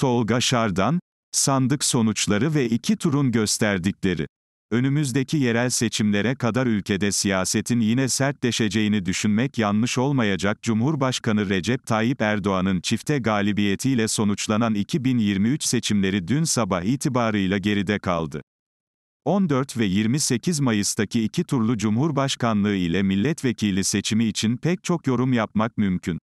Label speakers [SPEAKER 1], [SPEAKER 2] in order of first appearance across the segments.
[SPEAKER 1] Tolga Şardan, sandık sonuçları ve iki turun gösterdikleri. Önümüzdeki yerel seçimlere kadar ülkede siyasetin yine sertleşeceğini düşünmek yanlış olmayacak. Cumhurbaşkanı Recep Tayyip Erdoğan'ın çifte galibiyetiyle sonuçlanan 2023 seçimleri dün sabah itibarıyla geride kaldı. 14 ve 28 Mayıs'taki iki turlu Cumhurbaşkanlığı ile milletvekili seçimi için pek çok yorum yapmak mümkün.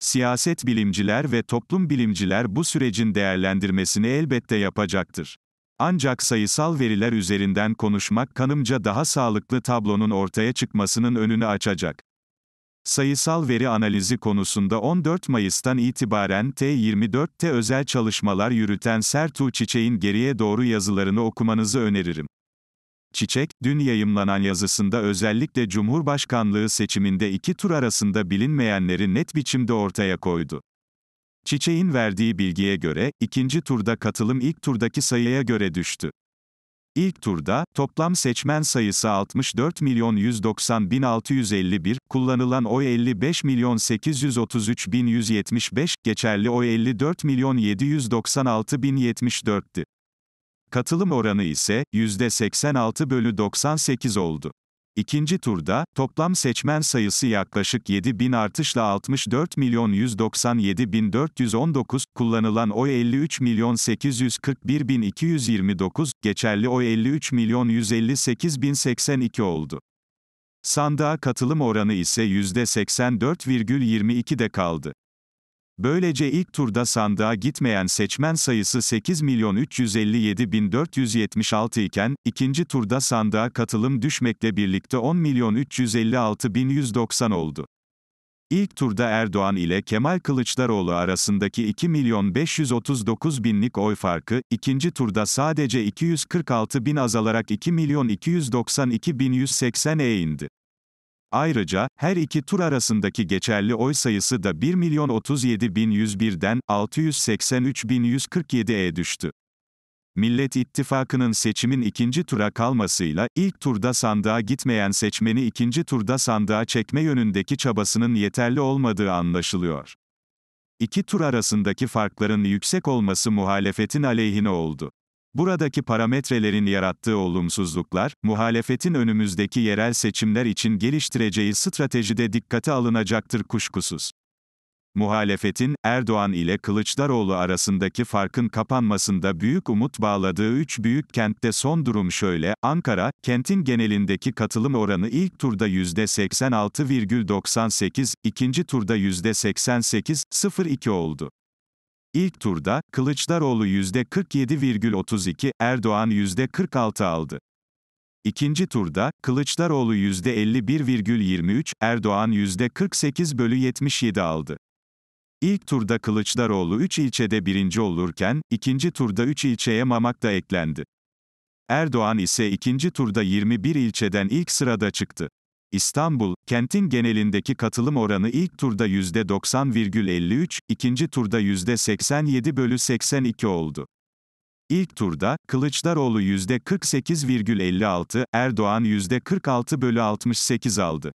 [SPEAKER 1] Siyaset bilimciler ve toplum bilimciler bu sürecin değerlendirmesini elbette yapacaktır. Ancak sayısal veriler üzerinden konuşmak kanımca daha sağlıklı tablonun ortaya çıkmasının önünü açacak. Sayısal veri analizi konusunda 14 Mayıs'tan itibaren T24'te özel çalışmalar yürüten Sertu Çiçek'in geriye doğru yazılarını okumanızı öneririm. Çiçek, dün yayımlanan yazısında özellikle Cumhurbaşkanlığı seçiminde iki tur arasında bilinmeyenleri net biçimde ortaya koydu. Çiçeğin verdiği bilgiye göre, ikinci turda katılım ilk turdaki sayıya göre düştü. İlk turda, toplam seçmen sayısı 64 milyon 190 bin 651, kullanılan oy 55 milyon 833 bin 175, geçerli oy 54 milyon 796 bin 74'tü. Katılım oranı ise %86 bölü 98 oldu. İkinci turda, toplam seçmen sayısı yaklaşık 7 bin artışla 64 milyon 197 bin 419, kullanılan oy 53 milyon 841 bin 229, geçerli oy 53 milyon 158 bin 82 oldu. Sandığa katılım oranı ise %84,22'de kaldı. Böylece ilk turda sandığa gitmeyen seçmen sayısı 8 milyon 357 iken, ikinci turda sandığa katılım düşmekle birlikte 10 milyon 356 oldu. İlk turda Erdoğan ile Kemal Kılıçdaroğlu arasındaki 2 milyon 539 binlik oy farkı, ikinci turda sadece 246 bin azalarak 2 milyon 292 e indi. Ayrıca, her iki tur arasındaki geçerli oy sayısı da 1.037.101'den 683.147'ye e düştü. Millet İttifakı'nın seçimin ikinci tura kalmasıyla, ilk turda sandığa gitmeyen seçmeni ikinci turda sandığa çekme yönündeki çabasının yeterli olmadığı anlaşılıyor. İki tur arasındaki farkların yüksek olması muhalefetin aleyhine oldu. Buradaki parametrelerin yarattığı olumsuzluklar, muhalefetin önümüzdeki yerel seçimler için geliştireceği stratejide dikkate alınacaktır kuşkusuz. Muhalefetin, Erdoğan ile Kılıçdaroğlu arasındaki farkın kapanmasında büyük umut bağladığı üç büyük kentte son durum şöyle, Ankara, kentin genelindeki katılım oranı ilk turda %86,98, ikinci turda %88,02 oldu. İlk turda, Kılıçdaroğlu %47,32, Erdoğan %46 aldı. İkinci turda, Kılıçdaroğlu %51,23, Erdoğan %48 bölü 77 aldı. İlk turda Kılıçdaroğlu 3 ilçede birinci olurken, ikinci turda 3 ilçeye Mamak da eklendi. Erdoğan ise ikinci turda 21 ilçeden ilk sırada çıktı. İstanbul, kentin genelindeki katılım oranı ilk turda %90,53, ikinci turda %87 bölü 82 oldu. İlk turda, Kılıçdaroğlu %48,56, Erdoğan %46 bölü 68 aldı.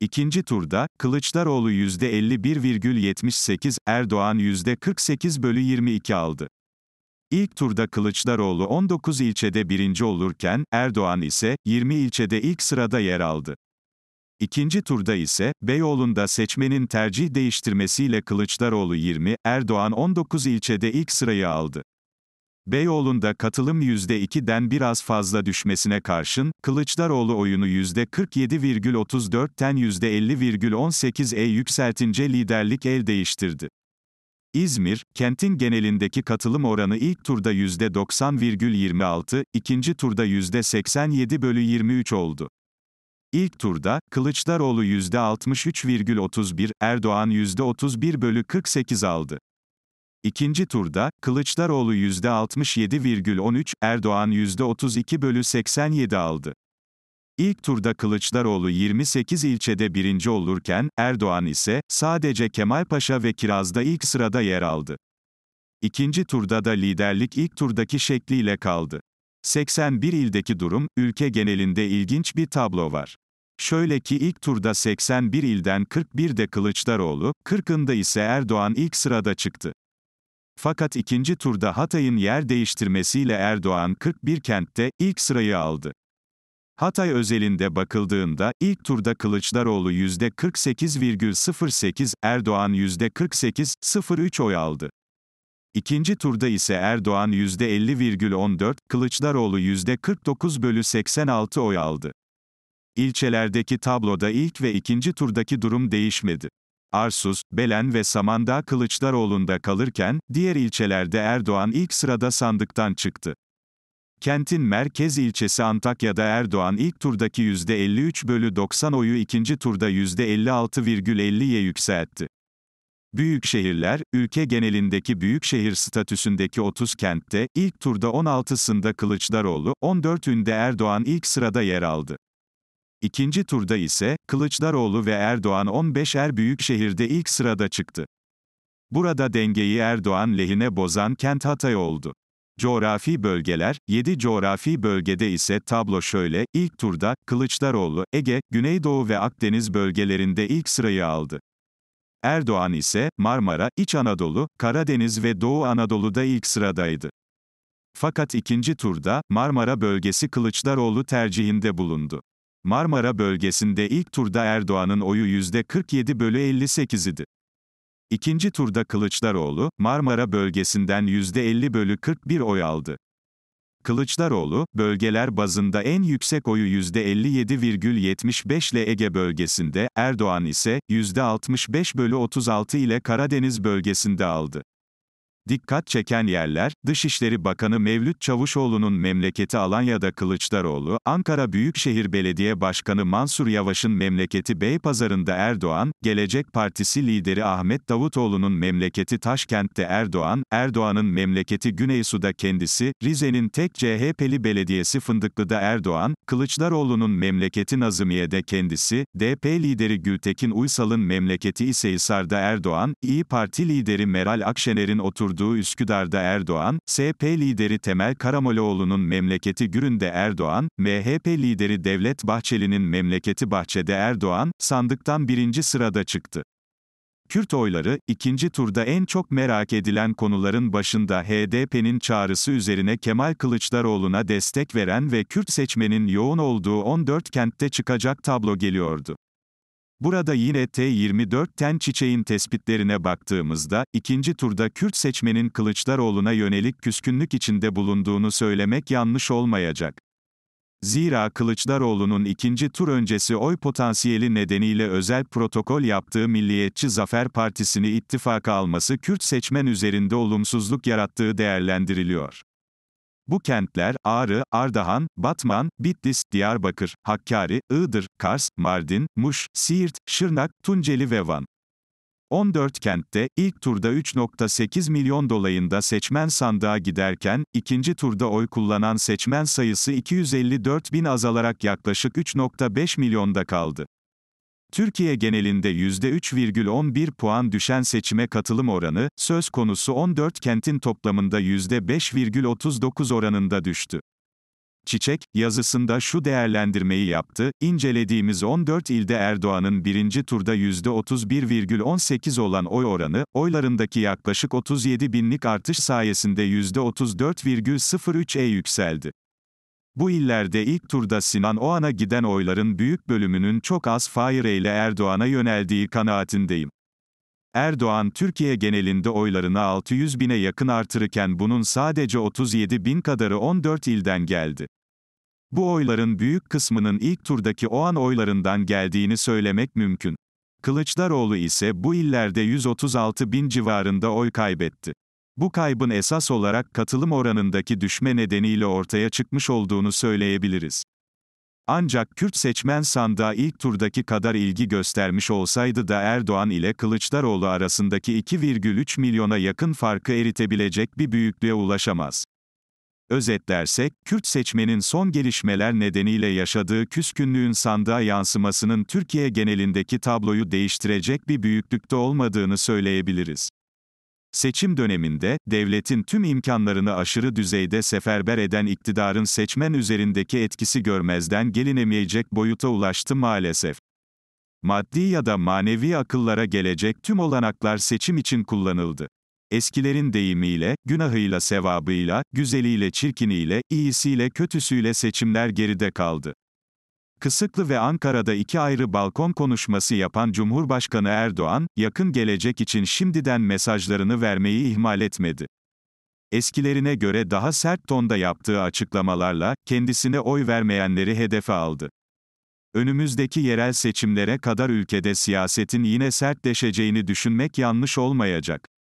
[SPEAKER 1] İkinci turda, Kılıçdaroğlu %51,78, Erdoğan %48 bölü 22 aldı. İlk turda Kılıçdaroğlu 19 ilçede birinci olurken, Erdoğan ise 20 ilçede ilk sırada yer aldı. İkinci turda ise, Beyoğlu'nda seçmenin tercih değiştirmesiyle Kılıçdaroğlu 20, Erdoğan 19 ilçede ilk sırayı aldı. Beyoğlu'nda katılım %2'den biraz fazla düşmesine karşın, Kılıçdaroğlu oyunu %47,34'ten %50,18'e e yükseltince liderlik el değiştirdi. İzmir, kentin genelindeki katılım oranı ilk turda %90,26, ikinci turda %87 bölü 23 oldu. İlk turda, Kılıçdaroğlu %63,31, Erdoğan %31 bölü 48 aldı. İkinci turda, Kılıçdaroğlu %67,13, Erdoğan %32 bölü 87 aldı. İlk turda Kılıçdaroğlu 28 ilçede birinci olurken, Erdoğan ise, sadece Kemalpaşa ve Kiraz'da ilk sırada yer aldı. İkinci turda da liderlik ilk turdaki şekliyle kaldı. 81 ildeki durum, ülke genelinde ilginç bir tablo var. Şöyle ki ilk turda 81 ilden 41'de Kılıçdaroğlu, 40'ında ise Erdoğan ilk sırada çıktı. Fakat ikinci turda Hatay'ın yer değiştirmesiyle Erdoğan 41 kentte ilk sırayı aldı. Hatay özelinde bakıldığında, ilk turda Kılıçdaroğlu %48,08, Erdoğan %48,03 oy aldı. İkinci turda ise Erdoğan %50,14, Kılıçdaroğlu %49 bölü 86 oy aldı. İlçelerdeki tabloda ilk ve ikinci turdaki durum değişmedi. Arsus, Belen ve Samandağ Kılıçdaroğlu'nda kalırken, diğer ilçelerde Erdoğan ilk sırada sandıktan çıktı. Kentin merkez ilçesi Antakya'da Erdoğan ilk turdaki %53 bölü 90 oyu ikinci turda %56,50'ye yükseltti. Büyük şehirler, ülke genelindeki büyük şehir statüsündeki 30 kentte, ilk turda 16'sında Kılıçdaroğlu, 14'ünde Erdoğan ilk sırada yer aldı. İkinci turda ise, Kılıçdaroğlu ve Erdoğan 15'er büyük şehirde ilk sırada çıktı. Burada dengeyi Erdoğan lehine bozan kent Hatay oldu. Coğrafi bölgeler, 7 coğrafi bölgede ise tablo şöyle, ilk turda, Kılıçdaroğlu, Ege, Güneydoğu ve Akdeniz bölgelerinde ilk sırayı aldı. Erdoğan ise, Marmara, İç Anadolu, Karadeniz ve Doğu Anadolu'da ilk sıradaydı. Fakat ikinci turda, Marmara bölgesi Kılıçdaroğlu tercihinde bulundu. Marmara bölgesinde ilk turda Erdoğan'ın oyu %47 bölü 58 idi. İkinci turda Kılıçdaroğlu, Marmara bölgesinden %50 bölü 41 oy aldı. Kılıçdaroğlu, bölgeler bazında en yüksek oyu %57,75 ile Ege bölgesinde, Erdoğan ise %65 bölü 36 ile Karadeniz bölgesinde aldı. Dikkat çeken yerler, Dışişleri Bakanı Mevlüt Çavuşoğlu'nun memleketi Alanya'da Kılıçdaroğlu, Ankara Büyükşehir Belediye Başkanı Mansur Yavaş'ın memleketi Beypazarı'nda Erdoğan, Gelecek Partisi lideri Ahmet Davutoğlu'nun memleketi Taşkent'te Erdoğan, Erdoğan'ın memleketi Güneysu'da kendisi, Rize'nin tek CHP'li belediyesi Fındıklı'da Erdoğan, Kılıçdaroğlu'nun memleketi Nazımiye'de kendisi, DP lideri Gültekin Uysal'ın memleketi ise Hisar'da Erdoğan, İyi Parti lideri Meral Akşener'in oturduğu kurduğu Üsküdar'da Erdoğan, SP lideri Temel Karamollaoğlu'nun memleketi Gürün'de Erdoğan, MHP lideri Devlet Bahçeli'nin memleketi Bahçe'de Erdoğan, sandıktan birinci sırada çıktı. Kürt oyları, ikinci turda en çok merak edilen konuların başında HDP'nin çağrısı üzerine Kemal Kılıçdaroğlu'na destek veren ve Kürt seçmenin yoğun olduğu 14 kentte çıkacak tablo geliyordu. Burada yine T24'ten çiçeğin tespitlerine baktığımızda, ikinci turda Kürt seçmenin Kılıçdaroğlu'na yönelik küskünlük içinde bulunduğunu söylemek yanlış olmayacak. Zira Kılıçdaroğlu'nun ikinci tur öncesi oy potansiyeli nedeniyle özel protokol yaptığı Milliyetçi Zafer Partisi'ni ittifaka alması Kürt seçmen üzerinde olumsuzluk yarattığı değerlendiriliyor. Bu kentler, Ağrı, Ardahan, Batman, Bitlis, Diyarbakır, Hakkari, Iğdır, Kars, Mardin, Muş, Siirt, Şırnak, Tunceli ve Van. 14 kentte, ilk turda 3.8 milyon dolayında seçmen sandığa giderken, ikinci turda oy kullanan seçmen sayısı 254 bin azalarak yaklaşık 3.5 milyonda kaldı. Türkiye genelinde %3,11 puan düşen seçime katılım oranı, söz konusu 14 kentin toplamında %5,39 oranında düştü. Çiçek, yazısında şu değerlendirmeyi yaptı, incelediğimiz 14 ilde Erdoğan'ın birinci turda %31,18 olan oy oranı, oylarındaki yaklaşık 37 binlik artış sayesinde %34,03'e e yükseldi. Bu illerde ilk turda Sinan Oğan'a giden oyların büyük bölümünün çok az Fahire ile Erdoğan'a yöneldiği kanaatindeyim. Erdoğan Türkiye genelinde oylarını 600 bine yakın artırırken bunun sadece 37 bin kadarı 14 ilden geldi. Bu oyların büyük kısmının ilk turdaki Oğan oylarından geldiğini söylemek mümkün. Kılıçdaroğlu ise bu illerde 136 bin civarında oy kaybetti. Bu kaybın esas olarak katılım oranındaki düşme nedeniyle ortaya çıkmış olduğunu söyleyebiliriz. Ancak Kürt seçmen sandığa ilk turdaki kadar ilgi göstermiş olsaydı da Erdoğan ile Kılıçdaroğlu arasındaki 2,3 milyona yakın farkı eritebilecek bir büyüklüğe ulaşamaz. Özetlersek, Kürt seçmenin son gelişmeler nedeniyle yaşadığı küskünlüğün sandığa yansımasının Türkiye genelindeki tabloyu değiştirecek bir büyüklükte olmadığını söyleyebiliriz. Seçim döneminde, devletin tüm imkanlarını aşırı düzeyde seferber eden iktidarın seçmen üzerindeki etkisi görmezden gelinemeyecek boyuta ulaştı maalesef. Maddi ya da manevi akıllara gelecek tüm olanaklar seçim için kullanıldı. Eskilerin deyimiyle, günahıyla sevabıyla, güzeliyle çirkiniyle, iyisiyle kötüsüyle seçimler geride kaldı. Kısıklı ve Ankara'da iki ayrı balkon konuşması yapan Cumhurbaşkanı Erdoğan, yakın gelecek için şimdiden mesajlarını vermeyi ihmal etmedi. Eskilerine göre daha sert tonda yaptığı açıklamalarla kendisine oy vermeyenleri hedefe aldı. Önümüzdeki yerel seçimlere kadar ülkede siyasetin yine sertleşeceğini düşünmek yanlış olmayacak.